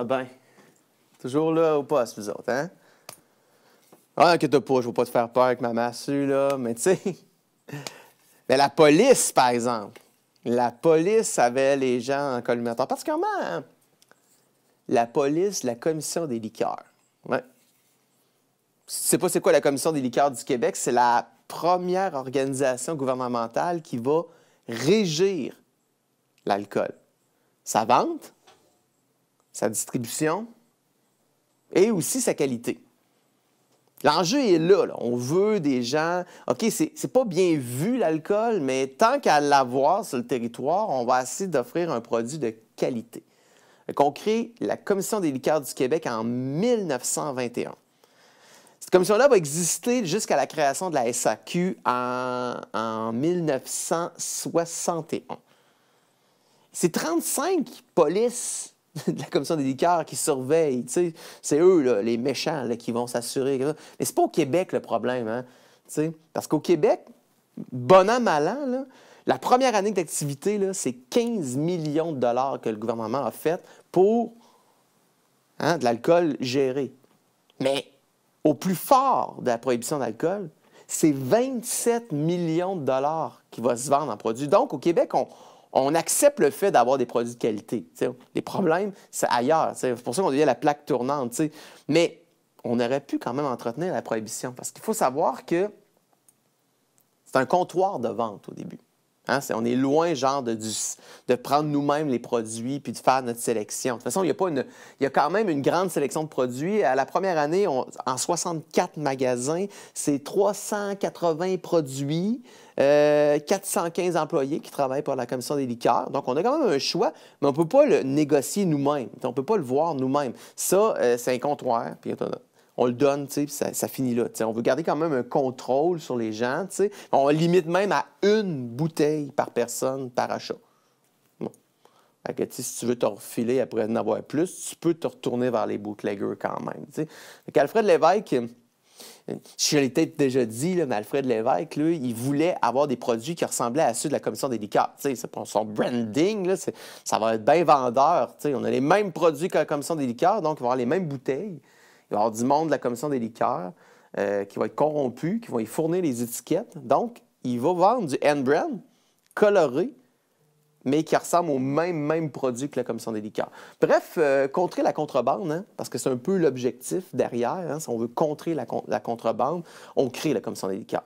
Ah ben, toujours là au poste, vous autres, hein? Ah, inquiète pas, je veux pas te faire peur avec ma massue, là, mais tu sais... Mais la police, par exemple, la police avait les gens en parce que hein? la police, la commission des liqueurs. Ouais. C'est pas c'est quoi la commission des liqueurs du Québec, c'est la première organisation gouvernementale qui va régir l'alcool. Sa vente, sa distribution et aussi sa qualité. L'enjeu est là, On veut des gens. OK, c'est pas bien vu l'alcool, mais tant qu'à l'avoir sur le territoire, on va essayer d'offrir un produit de qualité. On crée la Commission des liqueurs du Québec en 1921. Cette commission-là va exister jusqu'à la création de la SAQ en, en 1961. C'est 35 polices de la commission des liqueurs qui surveille. C'est eux, les méchants, qui vont s'assurer. Mais c'est pas au Québec le problème. Hein? Parce qu'au Québec, bon an, mal an, la première année d'activité, c'est 15 millions de dollars que le gouvernement a fait pour hein, de l'alcool géré. Mais au plus fort de la prohibition d'alcool, c'est 27 millions de dollars qui va se vendre en produits. Donc, au Québec, on, on accepte le fait d'avoir des produits de qualité. Les problèmes, c'est ailleurs. C'est pour ça qu'on devient la plaque tournante. Mais on aurait pu quand même entretenir la prohibition parce qu'il faut savoir que c'est un comptoir de vente au début. Hein, on est loin, genre, de, prendre nous-mêmes les produits puis de faire notre sélection. De toute façon, il y, a pas il y a quand même une grande sélection de produits. À la première année, en 64 magasins, c'est 380 produits, 415 euh, employés qui travaillent pour la commission des liqueurs. Donc, on a quand même un choix, mais on ne peut pas le négocier nous-mêmes. On ne peut pas le voir nous-mêmes. Ça, euh, c'est un comptoir, puis on le donne, ça, ça finit là. On veut garder quand même un contrôle sur les gens. On limite même à une bouteille par personne par achat. si tu veux te refiler après en avoir plus, tu peux te retourner vers les bootleggers quand même. Alfred Lévesque, je l'ai peut-être déjà dit, mais Alfred Lévesque, lui, il voulait avoir des produits qui ressemblaient à ceux de la commission des pour Son branding, ça va être bien vendeur. On a les mêmes produits que la commission des donc on va avoir les mêmes bouteilles. Il va y avoir du monde de la commission des liqueurs euh, qui va être corrompu, qui va y fournir les étiquettes. Donc, il va vendre du hand-brand coloré, mais qui ressemble au même, même produit que la commission des liqueurs. Bref, euh, contrer la contrebande, hein, parce que c'est un peu l'objectif derrière. Hein. si on veut contrer la, contrebande, on crée la commission des liqueurs.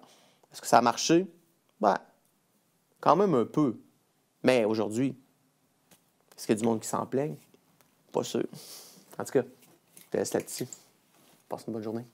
Est-ce que ça a marché? Ouais, quand même un peu. Mais aujourd'hui, est-ce qu'il y a du monde qui s'en plaigne? Pas sûr. En tout cas, je te laisse là-dessus. Passe une bonne journée.